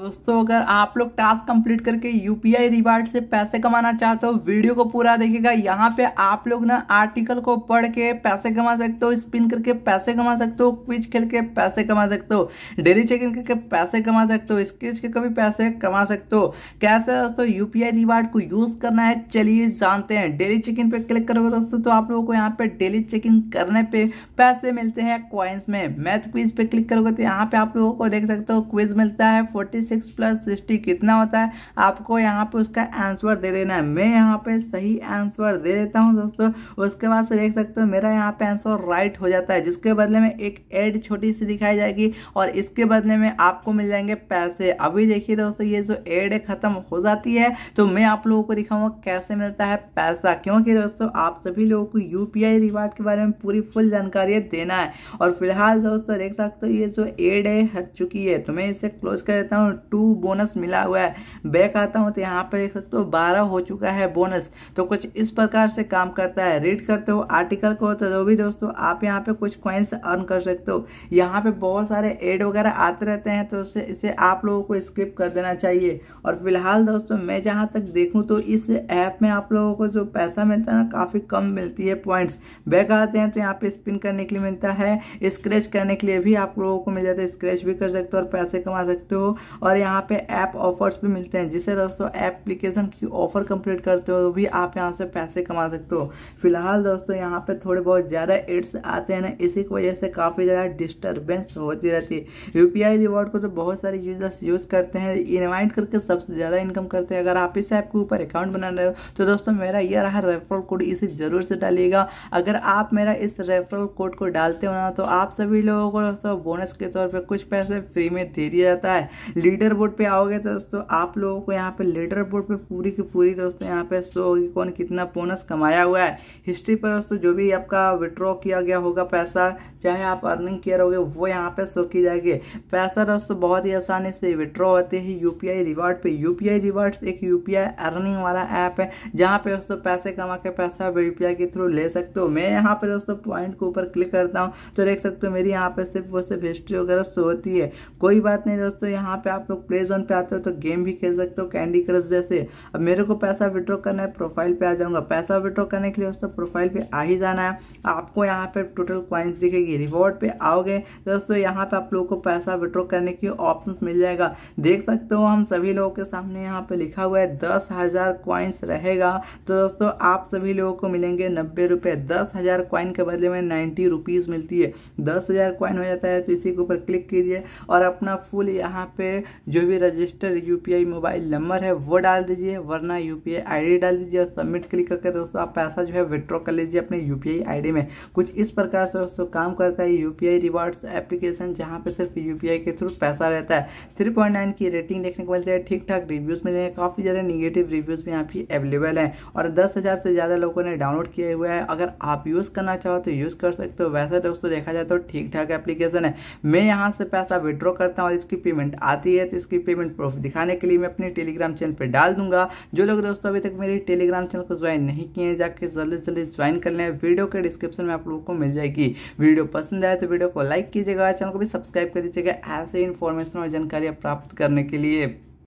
दोस्तों अगर आप लोग टास्क कंप्लीट करके यूपीआई रिवार्ड से पैसे कमाना चाहते हो वीडियो को पूरा देखिएगा यहाँ पे आप लोग ना आर्टिकल को पढ़ के पैसे कमा सकते हो स्पिन करके पैसे कमा सकते हो क्विज खेल के पैसे कमा सकते हो डेली चेक इन करके पैसे कमा सकते हो स्केच के कभी पैसे कमा सकते हो कैसे दोस्तों यूपीआई रिवार्ड को यूज करना है चलिए जानते हैं डेली चेक इन पे क्लिक करोगे दोस्तों तो आप लोगों को यहाँ पे डेली चेक इन करने पे पैसे मिलते हैं क्वाइंस में मैथ क्विज पे क्लिक करोगे तो यहाँ पे आप लोगों को देख सकते हो क्विज मिलता है फोर्टी सिक्स प्लस सिक्सटी कितना होता है आपको यहाँ पे उसका आंसर दे देना है मैं यहाँ पे सही आंसर दे देता हूँ दोस्तों उसके बाद से देख सकते हो मेरा यहाँ पे आंसर राइट हो जाता है जिसके बदले में एक एड छोटी सी दिखाई जाएगी और इसके बदले में आपको मिल जाएंगे पैसे अभी देखिए दोस्तों ये जो एड ख़त्म हो जाती है तो मैं आप लोगों को दिखाऊंगा कैसे मिलता है पैसा क्योंकि दोस्तों आप सभी लोगों को यू रिवार्ड के बारे में पूरी फुल जानकारी देना है और फिलहाल दोस्तों देख सकते हो ये जो एड है हट चुकी है तो मैं इसे क्लोज कर देता हूँ टू बोनस मिला हुआ है बैक आता हूँ तो यहाँ पर देख सकते हो बारह हो चुका है बोनस तो कुछ इस प्रकार से काम करता है रीड करते हो आर्टिकल को तो जो भी दोस्तों आप यहाँ पे कुछ क्वेंस अर्न कर सकते हो यहाँ पे बहुत सारे एड वगैरह आते रहते हैं तो इसे इसे आप लोगों को स्किप कर देना चाहिए और फिलहाल दोस्तों मैं जहाँ तक देखूँ तो इस ऐप में आप लोगों को जो पैसा मिलता है ना काफ़ी कम मिलती है पॉइंट्स बैक आते हैं तो यहाँ पे स्पिन करने के लिए मिलता है स्क्रैच करने के लिए भी आप लोगों को मिल जाता है स्क्रैच भी कर सकते हो और पैसे कमा सकते हो और यहाँ पे ऐप ऑफर्स भी मिलते हैं जिसे दोस्तों एप्लीकेशन की ऑफर कंप्लीट करते हो तो भी आप यहाँ से पैसे कमा सकते हो फिलहाल दोस्तों यहाँ पे थोड़े बहुत ज़्यादा एड्स आते हैं ना इसी की वजह से काफ़ी ज़्यादा डिस्टर्बेंस होती रहती है यू रिवॉर्ड को तो बहुत सारे यूजर्स यूज़ करते हैं इन्वाइट करके सबसे ज़्यादा इनकम करते हैं अगर आप इस ऐप के ऊपर अकाउंट बना रहे हो तो दोस्तों मेरा यह रहा रेफरल कोड इसे ज़रूर से डालिएगा अगर आप मेरा इस रेफरल कोड को डालते हो ना तो आप सभी लोगों को दोस्तों बोनस के तौर पर कुछ पैसे फ्री में दे दिया जाता है लीडर बोर्ड पे आओगे तो दोस्तों आप लोगों को यहाँ पे लीडर बोर्ड पे पूरी की पूरी दोस्तों यहाँ पे शो होगी कौन कितना बोनस कमाया हुआ है हिस्ट्री पर दोस्तों जो भी आपका विड्रॉ किया गया होगा पैसा चाहे आप अर्निंग किया रहोगे वो यहाँ पे शो की जाएगी पैसा दोस्तों बहुत ही आसानी से विड्रॉ होते हैं यू रिवार्ड पे यू रिवार्ड्स एक यू अर्निंग वाला ऐप है जहाँ पे दोस्तों पैसे कमा के पैसा यूपीआई यू के थ्रू ले सकते हो मैं यहाँ पे दोस्तों पॉइंट के ऊपर क्लिक करता हूँ तो देख सकते हो मेरी यहाँ पे सिर्फ वो सिर्फ हिस्ट्री वगैरह शो होती है कोई बात नहीं दोस्तों यहाँ पे आप आप लोग प्ले जोन पे आते हो तो गेम भी खेल सकते हो कैंडी क्रश जैसे अब मेरे को पैसा विड्रो करना है प्रोफाइल पे आ जाऊंगा पैसा विड्रो करने के लिए दोस्तों प्रोफाइल पे आ ही जाना है आपको यहाँ पे टोटल क्वाइंस दिखेगी रिवॉर्ड पे आओगे दोस्तों यहाँ पे आप लोग को पैसा विड्रो करने की ऑप्शन मिल जाएगा देख सकते हो हम सभी लोगों के सामने यहाँ पे लिखा हुआ है दस हजार क्वाइंस रहेगा तो दोस्तों आप सभी लोगों को मिलेंगे नब्बे रुपए दस हजार क्वाइन के बदले में नाइन्टी रुपीज़ मिलती है दस हजार क्वाइन हो जाता है तो इसी के ऊपर क्लिक कीजिए और अपना फुल यहाँ पे जो भी रजिस्टर यूपीआई मोबाइल नंबर है वो डाल दीजिए वरना यूपीआई आईडी डाल दीजिए और सबमिट क्लिक करके दोस्तों आप पैसा जो है विड्रॉ कर लीजिए अपने यूपीआई आईडी में कुछ इस प्रकार से दोस्तों काम करता है यूपीआई रिवार्ड्स एप्लीकेशन जहाँ पर सिर्फ यूपीआई के थ्रू पैसा रहता है थ्री पॉइंट नाइन की रेटिंग देखने को मिलती है ठीक ठाक रिव्यूज़ मिले हैं काफ़ी ज़्यादा निगेटिव रिव्यूज़ भी यहाँ पे अवेलेबल है और दस हज़ार से ज़्यादा लोगों ने डाउनलोड किया हुआ है अगर आप यूज़ करना चाहो तो यूज़ कर सकते हो वैसे दोस्तों देखा जाए तो ठीक ठाक एप्लीकेशन है मैं यहाँ से पैसा विड्रॉ करता हूँ और इसकी पेमेंट आती है है तो इसकी पेमेंट प्रूफ दिखाने के लिए मैं अपने टेलीग्राम चैनल पर डाल दूंगा जो लोग दोस्तों अभी तक मेरे टेलीग्राम चैनल को ज्वाइन नहीं किए हैं जाके जल्दी जल्दी ज्वाइन कर लें वीडियो के डिस्क्रिप्शन में आप लोगों को मिल जाएगी वीडियो पसंद आए तो वीडियो को लाइक कीजिएगा चैनल को भी सब्सक्राइब कर दीजिएगा ऐसे इन्फॉर्मेशन और जानकारियाँ प्राप्त करने के लिए